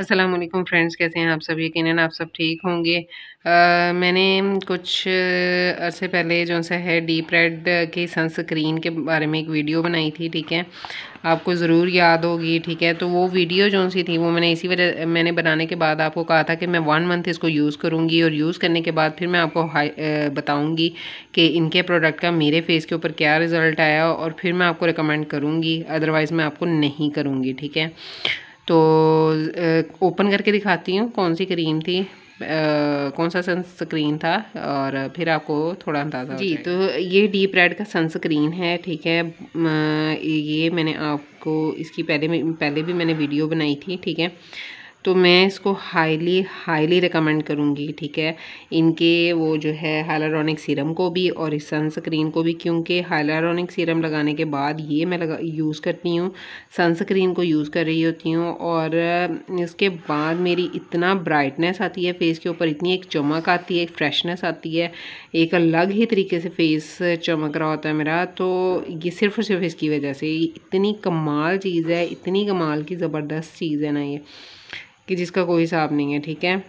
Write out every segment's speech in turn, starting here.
अस्सलाम वालेकुम फ्रेंड्स कैसे हैं आप सब यकीन आप सब ठीक होंगे आ, मैंने कुछ अरसे पहले जो सा है डीप रेड की सनस्क्रीन के बारे में एक वीडियो बनाई थी ठीक है आपको ज़रूर याद होगी ठीक है तो वो वीडियो जो सी थी वो मैंने इसी वजह मैंने बनाने के बाद आपको कहा था कि मैं वन मंथ इसको यूज़ करूँगी और यूज़ करने के बाद फिर मैं आपको बताऊँगी कि इनके प्रोडक्ट का मेरे फेस के ऊपर क्या रिज़ल्ट आया और फिर मैं आपको रिकमेंड करूँगी अदरवाइज़ मैं आपको नहीं करूँगी ठीक है तो ओपन करके दिखाती हूँ कौन सी क्रीम थी आ, कौन सा सनस्क्रीन था और फिर आपको थोड़ा अंदाज़ा जी तो ये डीप रेड का सनस्क्रीन है ठीक है ये मैंने आपको इसकी पहले में पहले भी मैंने वीडियो बनाई थी ठीक है तो मैं इसको हाईली हाईली रिकमेंड करूँगी ठीक है इनके वो जो है हाइलारोनिक सीरम को भी और इस सनस्क्रीन को भी क्योंकि हाइलारोनिक सीरम लगाने के बाद ये मैं लगा यूज़ करती हूँ सनस्क्रीन को यूज़ कर रही होती हूँ और इसके बाद मेरी इतना ब्राइटनेस आती है फेस के ऊपर इतनी एक चमक आती है एक फ्रेशनेस आती है एक अलग ही तरीके से फेस चमक रहा होता है मेरा तो ये सिर्फ और सिर्फ इसकी वजह से इतनी कमाल चीज़ है इतनी कमाल की ज़बरदस्त चीज़ है ना ये कि जिसका कोई हिसाब नहीं है ठीक है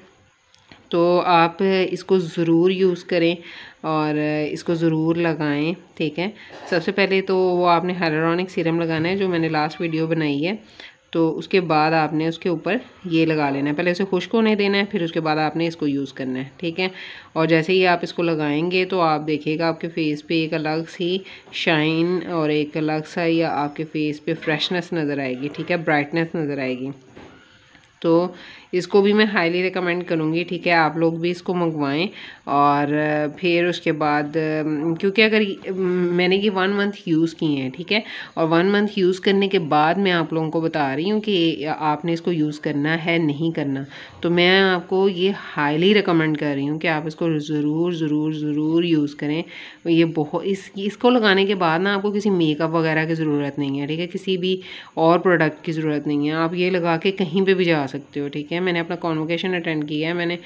तो आप इसको ज़रूर यूज़ करें और इसको ज़रूर लगाएं ठीक है सबसे पहले तो वो आपने हेलोरॉनिक सीरम लगाना है जो मैंने लास्ट वीडियो बनाई है तो उसके बाद आपने उसके ऊपर ये लगा लेना है पहले उसे खुश्क होने देना है फिर उसके बाद आपने इसको यूज़ करना है ठीक है और जैसे ही आप इसको लगाएंगे तो आप देखिएगा आपके फेस पे एक अलग सी शाइन और एक अलग सा या आपके फेस पे फ्रेशनेस नज़र आएगी ठीक है ब्राइटनेस नज़र आएगी तो इसको भी मैं हाईली रिकमेंड करूँगी ठीक है आप लोग भी इसको मंगवाएं और फिर उसके बाद क्योंकि अगर मैंने ये वन मंथ यूज़ किए हैं ठीक है और वन मंथ यूज़ करने के बाद मैं आप लोगों को बता रही हूँ कि आपने इसको यूज़ करना है नहीं करना तो मैं आपको ये हाईली रिकमेंड कर रही हूँ कि आप इसको ज़रूर ज़रूर ज़रूर यूज़ करें ये बहुत इस इसको लगाने के बाद ना आपको किसी मेकअप वगैरह की ज़रूरत नहीं है ठीक है किसी भी और प्रोडक्ट की ज़रूरत नहीं है आप ये लगा के कहीं पर भी जा सकते हो ठीक है मैंने अपना कॉन्वोकेशन अटेंड किया है मैंने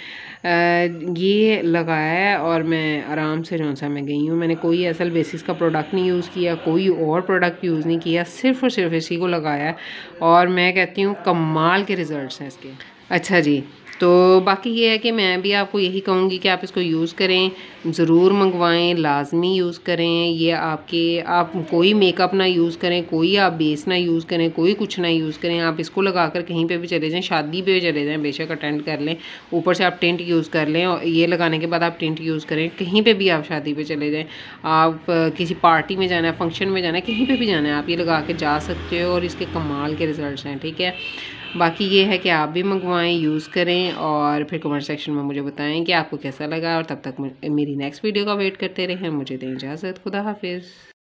ये लगाया है और मैं आराम से जो सा मैं गई हूँ मैंने कोई असल बेसिस का प्रोडक्ट नहीं यूज़ किया कोई और प्रोडक्ट यूज़ नहीं किया सिर्फ और सिर्फ इसी को लगाया और मैं कहती हूँ कमाल के रिज़ल्ट हैं इसके अच्छा जी तो बाकी ये है कि मैं भी आपको यही कहूँगी कि आप इसको यूज़ करें ज़रूर मंगवाएं लाजमी यूज़ करें ये आपके आप कोई मेकअप ना यूज़ करें कोई आप बेस ना यूज़ करें कोई कुछ ना यूज़ करें आप इसको लगा कर कहीं पे भी चले जाएं शादी पे भी चले जाएं बेशक अटेंड कर लें ऊपर से आप टेंट यूज़ कर लें और ये लगाने के बाद आप टेंट यूज़ करें कहीं पर भी आप शादी पर चले जाएँ आप किसी पार्टी में जाना है फंक्शन में जाना है कहीं पर भी जाना है आप ये लगा के जा सकते हो और इसके कमाल के रिज़ल्ट हैं ठीक है बाकी ये है कि आप भी मंगवाएं यूज़ करें और फिर कमेंट सेक्शन में मुझे बताएं कि आपको कैसा लगा और तब तक मेरी नेक्स्ट वीडियो का वेट करते रहें मुझे दें इजाज़त खुदा हाफिज़